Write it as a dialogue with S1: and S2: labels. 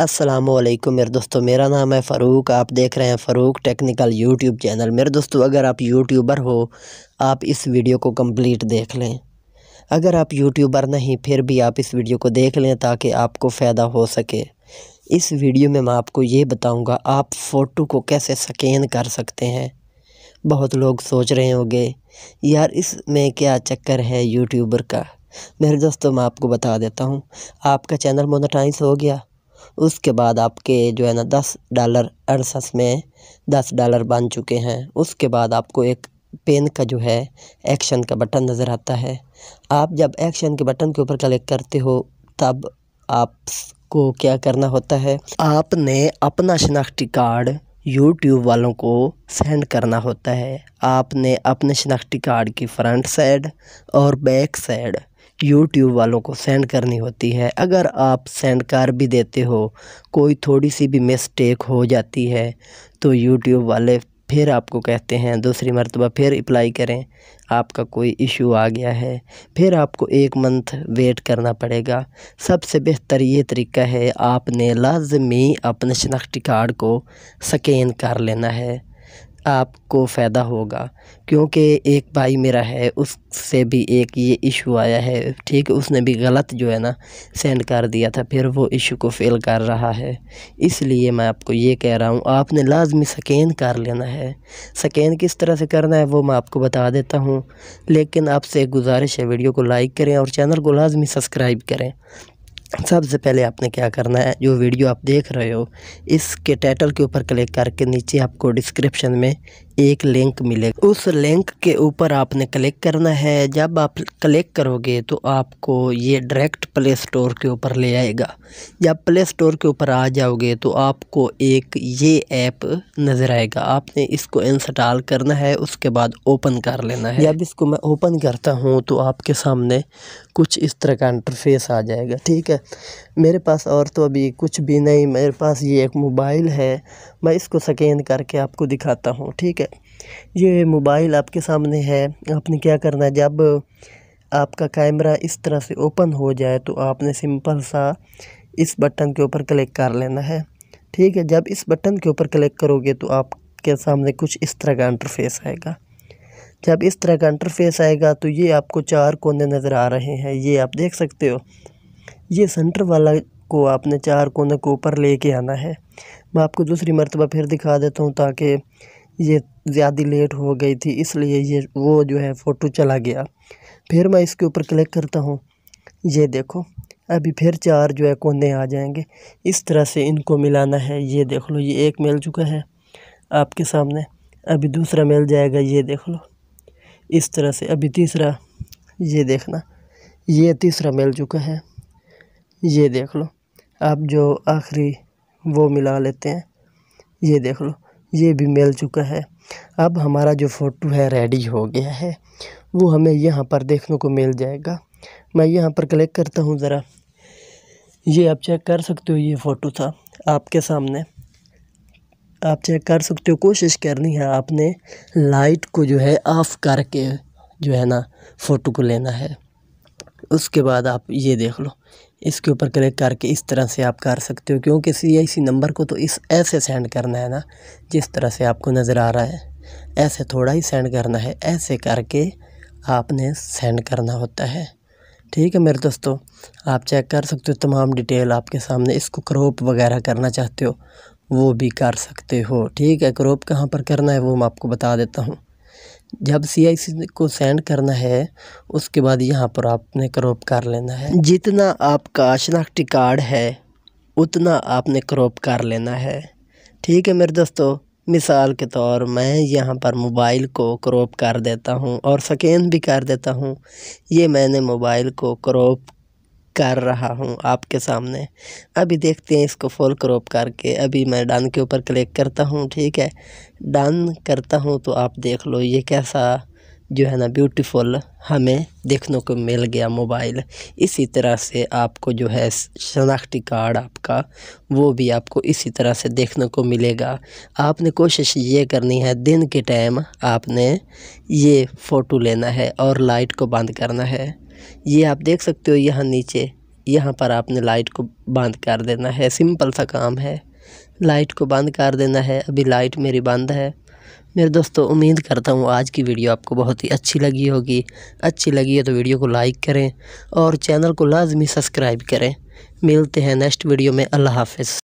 S1: अस्सलाम वालेकुम मेरे दोस्तों मेरा नाम है फ़ारूक आप देख रहे हैं फ़ारूक टेक्निकल यूट्यूब चैनल मेरे दोस्तों अगर आप यूट्यूबर हो आप इस वीडियो को कंप्लीट देख लें अगर आप यूट्यूबर नहीं फिर भी आप इस वीडियो को देख लें ताकि आपको फ़ायदा हो सके इस वीडियो में मैं आपको ये बताऊँगा आप फ़ोटो को कैसे स्कैन कर सकते हैं बहुत लोग सोच रहे होंगे यार इसमें क्या चक्कर है यूट्यूबर का मेरे दोस्तों मैं आपको बता देता हूँ आपका चैनल मोनेटाइज हो गया उसके बाद आपके जो है ना दस डॉलर अड़सठ में दस डॉलर बन चुके हैं उसके बाद आपको एक पेन का जो है एक्शन का बटन नज़र आता है आप जब एक्शन के बटन के ऊपर क्लिक करते हो तब आपको क्या करना होता है आपने अपना शनाख्ती कार्ड यूट्यूब वालों को सेंड करना होता है आपने अपने शनाख्ती कार्ड की फ्रंट साइड और बैक साइड यूट्यूब वालों को सेंड करनी होती है अगर आप सेंड कर भी देते हो कोई थोड़ी सी भी मिस्टेक हो जाती है तो यूट्यूब वाले फिर आपको कहते हैं दूसरी मरतबा फिर अप्लाई करें आपका कोई इशू आ गया है फिर आपको एक मंथ वेट करना पड़ेगा सबसे बेहतर ये तरीका है आपने लाजमी अपने शनाख्ती कार्ड को स्कैन कर लेना है आपको फ़ायदा होगा क्योंकि एक भाई मेरा है उससे भी एक ये इशू आया है ठीक उसने भी गलत जो है ना सेंड कर दिया था फिर वो इशू को फेल कर रहा है इसलिए मैं आपको ये कह रहा हूँ आपने लाजमी सकेन कर लेना है सकेन किस तरह से करना है वो मैं आपको बता देता हूँ लेकिन आपसे गुजारिश है वीडियो को लाइक करें और चैनल को लाजमी सब्सक्राइब करें सबसे पहले आपने क्या करना है जो वीडियो आप देख रहे हो इसके टाइटल के ऊपर क्लिक करके नीचे आपको डिस्क्रिप्शन में एक लिंक मिलेगा उस लिंक के ऊपर आपने क्लिक करना है जब आप क्लिक करोगे तो आपको ये डायरेक्ट प्ले स्टोर के ऊपर ले आएगा जब प्ले स्टोर के ऊपर आ जाओगे तो आपको एक ये ऐप नज़र आएगा आपने इसको इंस्टॉल करना है उसके बाद ओपन कर लेना है जब इसको मैं ओपन करता हूँ तो आपके सामने कुछ इस तरह का इंटरफेस आ जाएगा ठीक है मेरे पास और तो अभी कुछ भी नहीं मेरे पास ये एक मोबाइल है मैं इसको स्कैन करके आपको दिखाता हूँ ठीक है ये मोबाइल आपके सामने है आपने क्या करना है जब आपका कैमरा इस तरह से ओपन हो जाए तो आपने सिंपल सा इस बटन के ऊपर क्लिक कर लेना है ठीक है जब इस बटन के ऊपर क्लिक करोगे तो आपके सामने कुछ इस तरह का इंटरफेस आएगा जब इस तरह का इंटरफेस आएगा तो ये आपको चार कोने नज़र आ रहे हैं ये आप देख सकते हो ये सेंटर वाला को आपने चार कोने को ऊपर लेके आना है मैं आपको दूसरी मरतबा फिर दिखा देता हूँ ताकि ये ज़्यादा लेट हो गई थी इसलिए ये वो जो है फ़ोटो चला गया फिर मैं इसके ऊपर क्लिक करता हूँ ये देखो अभी फिर चार जो है कोने आ जाएंगे इस तरह से इनको मिलाना है ये देख लो ये एक मिल चुका है आपके सामने अभी दूसरा मिल जाएगा ये देख लो इस तरह से अभी तीसरा ये देखना ये तीसरा मिल चुका है ये देख लो अब जो आखिरी वो मिला लेते हैं ये देख लो ये भी मिल चुका है अब हमारा जो फ़ोटो है रेडी हो गया है वो हमें यहाँ पर देखने को मिल जाएगा मैं यहाँ पर क्लिक करता हूँ ज़रा ये आप चेक कर सकते हो ये फ़ोटो था आपके सामने आप चेक कर सकते हो कोशिश करनी है आपने लाइट को जो है ऑफ़ करके जो है ना फ़ोटो को लेना है उसके बाद आप ये देख लो इसके ऊपर क्लिक करके इस तरह से आप कर सकते हो क्योंकि सी आई सी नंबर को तो इस ऐसे सेंड करना है ना जिस तरह से आपको नज़र आ रहा है ऐसे थोड़ा ही सेंड करना है ऐसे करके आपने सेंड करना होता है ठीक है मेरे दोस्तों आप चेक कर सकते हो तमाम डिटेल आपके सामने इसको क्रॉप वगैरह करना चाहते हो वो भी कर सकते हो ठीक है क्रॉप कहाँ पर करना है वो मैं आपको बता देता हूँ जब सी आई सी को सेंड करना है उसके बाद यहाँ पर आपने क्रॉप कर लेना है जितना आपका शनाख्ती कार्ड है उतना आपने क्रॉप कर लेना है ठीक है मेरे दोस्तों मिसाल के तौर मैं यहाँ पर मोबाइल को क्रॉप कर देता हूँ और स्कैन भी कर देता हूँ ये मैंने मोबाइल को क्रॉप कर रहा हूँ आपके सामने अभी देखते हैं इसको फुल क्रॉप करके अभी मैं डन के ऊपर क्लिक करता हूँ ठीक है डन करता हूँ तो आप देख लो ये कैसा जो है ना ब्यूटीफुल हमें देखने को मिल गया मोबाइल इसी तरह से आपको जो है शनाख्ती कार्ड आपका वो भी आपको इसी तरह से देखने को मिलेगा आपने कोशिश ये करनी है दिन के टाइम आपने ये फ़ोटो लेना है और लाइट को बंद करना है ये आप देख सकते हो यहाँ नीचे यहाँ पर आपने लाइट को बंद कर देना है सिंपल सा काम है लाइट को बंद कर देना है अभी लाइट मेरी बंद है मेरे दोस्तों उम्मीद करता हूँ आज की वीडियो आपको बहुत ही अच्छी लगी होगी अच्छी लगी है तो वीडियो को लाइक करें और चैनल को लाजमी सब्सक्राइब करें मिलते हैं नेक्स्ट वीडियो में अल्लाह हाफिज़